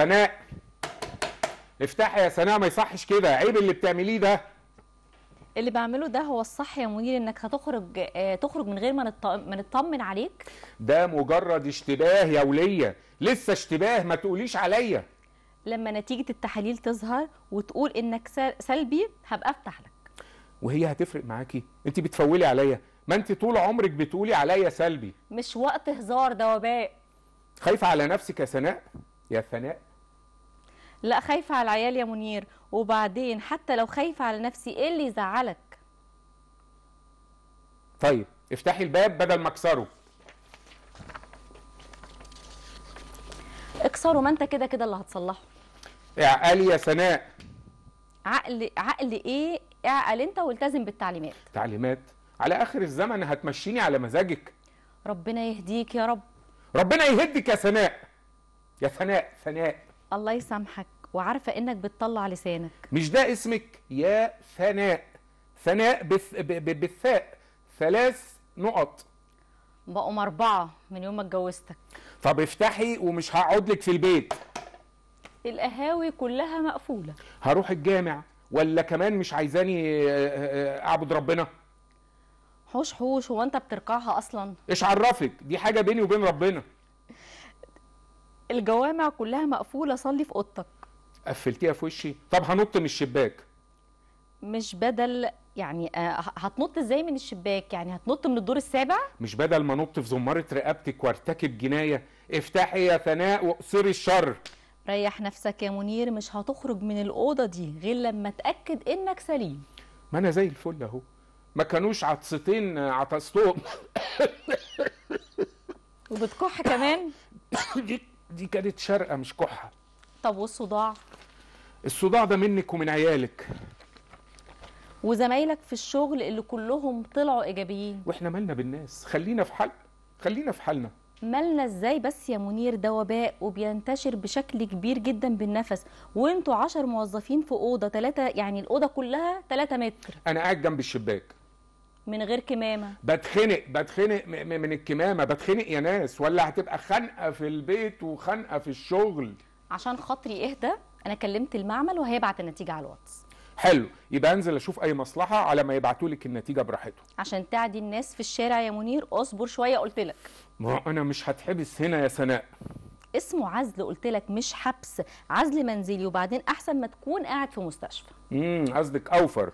سناء افتحي يا سناء ما يصحش كده عيب اللي بتعمليه ده اللي بعمله ده هو الصح يا منير انك هتخرج آه تخرج من غير ما ما نطمن عليك ده مجرد اشتباه يا وليه لسه اشتباه ما تقوليش عليا لما نتيجه التحاليل تظهر وتقول انك سلبي هبقى افتح لك وهي هتفرق معاكي انت بتفولي عليا ما انت طول عمرك بتقولي عليا سلبي مش وقت هزار ده وباء خايفه على نفسك يا سناء يا ثناء لا خايفه على العيال يا منير وبعدين حتى لو خايفه على نفسي ايه اللي يزعلك طيب افتحي الباب بدل ما اكسره اكسره ما انت كده كده اللي هتصلحه اعقلي يا سناء عقل عقل ايه اعقل انت والتزم بالتعليمات تعليمات على اخر الزمن هتمشيني على مزاجك ربنا يهديك يا رب ربنا يهدك يا سناء يا سناء سناء الله يسامحك وعارفه انك بتطلع لسانك مش ده اسمك يا فناء فناء بث... ب... بالثاء ثلاث نقط بقوا أربعة من يوم ما اتجوزتك طب افتحي ومش هقعد لك في البيت القهاوي كلها مقفولة هروح الجامع ولا كمان مش عايزاني آه، آه، أعبد ربنا حوش حوش هو أنت بتركعها أصلا إيش عرفك دي حاجة بيني وبين ربنا الجوامع كلها مقفوله صلي في اوضتك قفلتيها في وشي طب هنط من الشباك مش بدل يعني آه، هتنط ازاي من الشباك يعني هتنط من الدور السابع مش بدل ما نط في زماره رقبتك وارتكب جنايه افتحي يا ثناء واقصري الشر ريح نفسك يا منير مش هتخرج من الاوضه دي غير لما تاكد انك سليم ما انا زي الفل اهو ما كانوش عطستين آه، عطستهم وبتكح كمان دي دي كانت شرقه مش كحه طب والصداع الصداع ده منك ومن عيالك وزمايلك في الشغل اللي كلهم طلعوا ايجابيين واحنا مالنا بالناس خلينا في حال خلينا في حالنا مالنا ازاي بس يا منير ده وباء وبينتشر بشكل كبير جدا بالنفس وانتوا 10 موظفين في اوضه ثلاثه يعني الاوضه كلها 3 متر انا قاعد جنب الشباك من غير كمامه بتخنق بتخنق من الكمامه بتخنق يا ناس ولا هتبقى خانقه في البيت وخانقه في الشغل عشان خاطري اهدى انا كلمت المعمل وهيبعت النتيجه على الواتس حلو يبقى انزل اشوف اي مصلحه على ما يبعتوا لك النتيجه براحتهم عشان تعدي الناس في الشارع يا منير اصبر شويه قلت لك ما انا مش هتحبس هنا يا سناء اسمه عزل قلت لك مش حبس عزل منزلي وبعدين احسن ما تكون قاعد في مستشفى امم قصدك اوفر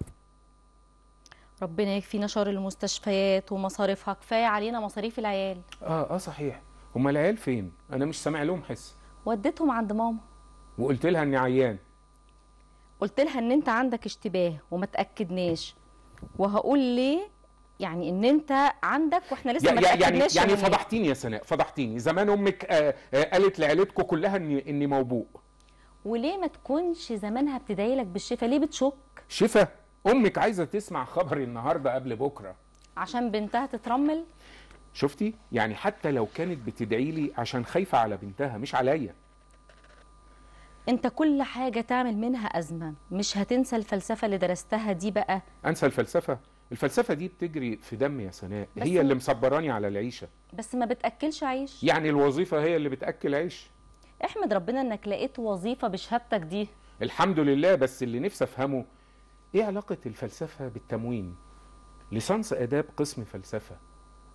ربنا يكفينا شر المستشفيات ومصاريفها كفايه علينا مصاريف العيال اه اه صحيح هما العيال فين انا مش سامع لهم حس وديتهم عند ماما وقلت لها اني عيان قلت لها ان انت عندك اشتباه وما تاكدناش وهقول ليه يعني ان انت عندك واحنا لسه ما يعني يعني فضحتيني يا سناء فضحتيني زمان امك آه، آه، قالت لعيلتكم كلها اني اني موبوء وليه ما تكونش زمانها بتدعي لك بالشفا ليه بتشك شفا امك عايزه تسمع خبري النهارده قبل بكره عشان بنتها تترمل شفتي يعني حتى لو كانت بتدعي لي عشان خايفه على بنتها مش عليا انت كل حاجه تعمل منها ازمه مش هتنسى الفلسفه اللي درستها دي بقى انسى الفلسفه الفلسفه دي بتجري في دمي يا سناء هي اللي مصبراني على العيشه بس ما بتاكلش عيش يعني الوظيفه هي اللي بتاكل عيش احمد ربنا انك لقيت وظيفه بشهادتك دي الحمد لله بس اللي نفسي افهمه ايه علاقة الفلسفة بالتموين ليسانس آداب قسم فلسفة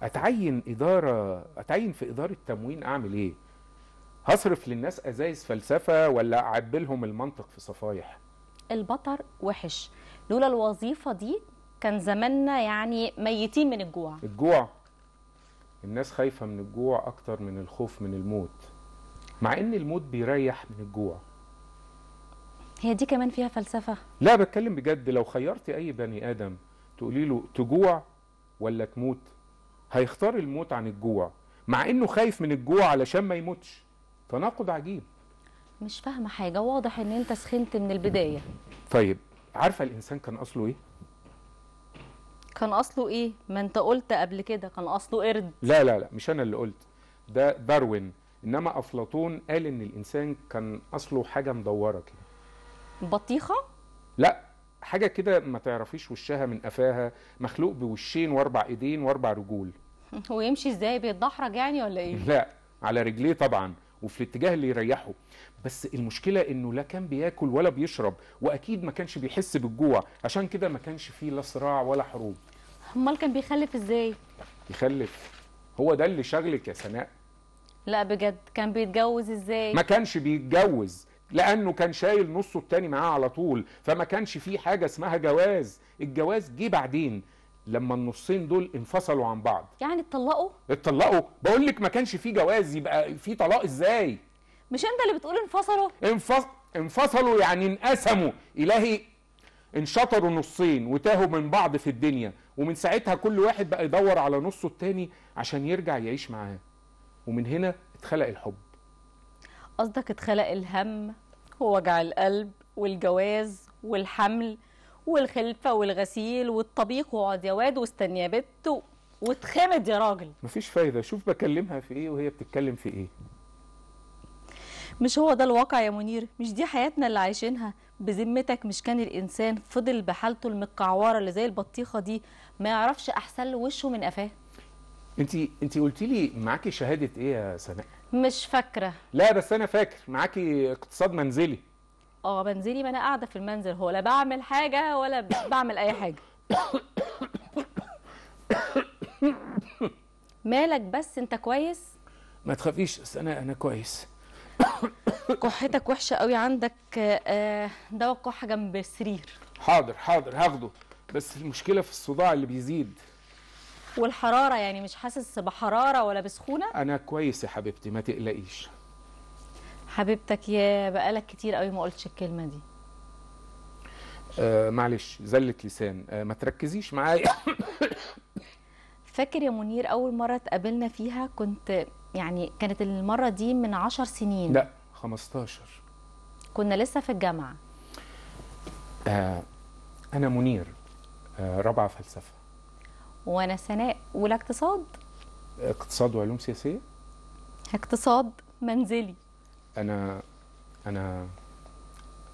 أتعين إدارة أتعين في إدارة تموين أعمل إيه؟ هصرف للناس أزايز فلسفة ولا أعبلهم المنطق في صفايح؟ البطر وحش لولا الوظيفة دي كان زماننا يعني ميتين من الجوع الجوع الناس خايفة من الجوع أكتر من الخوف من الموت مع إن الموت بيريح من الجوع هي دي كمان فيها فلسفة؟ لا بتكلم بجد لو خيرتي أي بني آدم تقولي له تجوع ولا تموت هيختار الموت عن الجوع مع إنه خايف من الجوع علشان ما يموتش تناقض عجيب مش فاهمة حاجة واضح إن أنت سخنت من البداية طيب عارفة الإنسان كان أصله إيه؟ كان أصله إيه؟ ما أنت قلت قبل كده كان أصله قرد لا لا لا مش أنا اللي قلت ده داروين إنما أفلاطون قال إن الإنسان كان أصله حاجة مدورة كده بطيخه لا حاجه كده ما تعرفيش وشها من قفاها مخلوق بوشين واربع ايدين واربع رجول هو يمشي ازاي بيتدحرج يعني ولا ايه لا على رجليه طبعا وفي الاتجاه اللي يريحه بس المشكله انه لا كان بياكل ولا بيشرب واكيد ما كانش بيحس بالجوع عشان كده ما كانش فيه لا صراع ولا حروب امال كان بيخلف ازاي يخلف هو ده اللي شغلك يا سناء لا بجد كان بيتجوز ازاي ما كانش بيتجوز لانه كان شايل نصه التاني معاه على طول فما كانش في حاجه اسمها جواز الجواز جه بعدين لما النصين دول انفصلوا عن بعض يعني اتطلقوا اتطلقوا بقول لك ما كانش في جواز يبقى في طلاق ازاي مش انت اللي بتقول انفصلوا انفص... انفصلوا يعني انقسموا الهي انشطروا نصين وتاهوا من بعض في الدنيا ومن ساعتها كل واحد بقى يدور على نصه التاني عشان يرجع يعيش معاه ومن هنا اتخلق الحب قصدك اتخلق الهم ووجع القلب والجواز والحمل والخلفه والغسيل والطبيخ واقعد يا واد واستنى يا بت واتخمد يا راجل مفيش فايده شوف بكلمها في ايه وهي بتتكلم في ايه مش هو ده الواقع يا منير مش دي حياتنا اللي عايشينها بذمتك مش كان الانسان فضل بحالته المقعوره اللي زي البطيخه دي ما يعرفش احسن له وشه من قفاه انت انت قلت لي معاكي شهاده ايه يا سناء مش فاكره لا بس انا فاكر معاكي اقتصاد منزلي اه منزلي ما انا قاعده في المنزل هو لا بعمل حاجه ولا بعمل اي حاجه مالك بس انت كويس ما تخافيش بس انا انا كويس كحتك وحشه قوي عندك آه، دواء كحه جنب السرير حاضر حاضر هاخده بس المشكله في الصداع اللي بيزيد والحراره يعني مش حاسس بحراره ولا بسخونه انا كويس يا حبيبتي ما تقلقيش حبيبتك يا بقالك كتير قوي ما قلتش الكلمه دي آه معلش زلت لسان آه ما تركزيش معايا فاكر يا منير اول مره اتقابلنا فيها كنت يعني كانت المره دي من عشر سنين لا 15 كنا لسه في الجامعه آه انا منير آه رابعه فلسفه وانا سناء ولا اقتصاد اقتصاد وعلوم سياسيه اقتصاد منزلي انا انا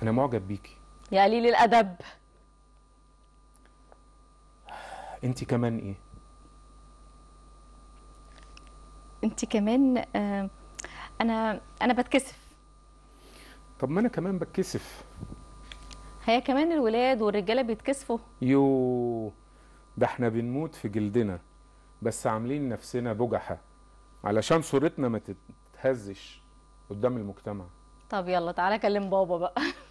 انا معجب بيكي يا قليل الادب انت كمان ايه انت كمان انا انا بتكسف طب ما انا كمان بتكسف هي كمان الولاد والرجاله بيتكسفوا يوه ده احنا بنموت في جلدنا بس عاملين نفسنا بجحة علشان صورتنا ما تتهزش قدام المجتمع طب يلا تعالى كلم بابا بقى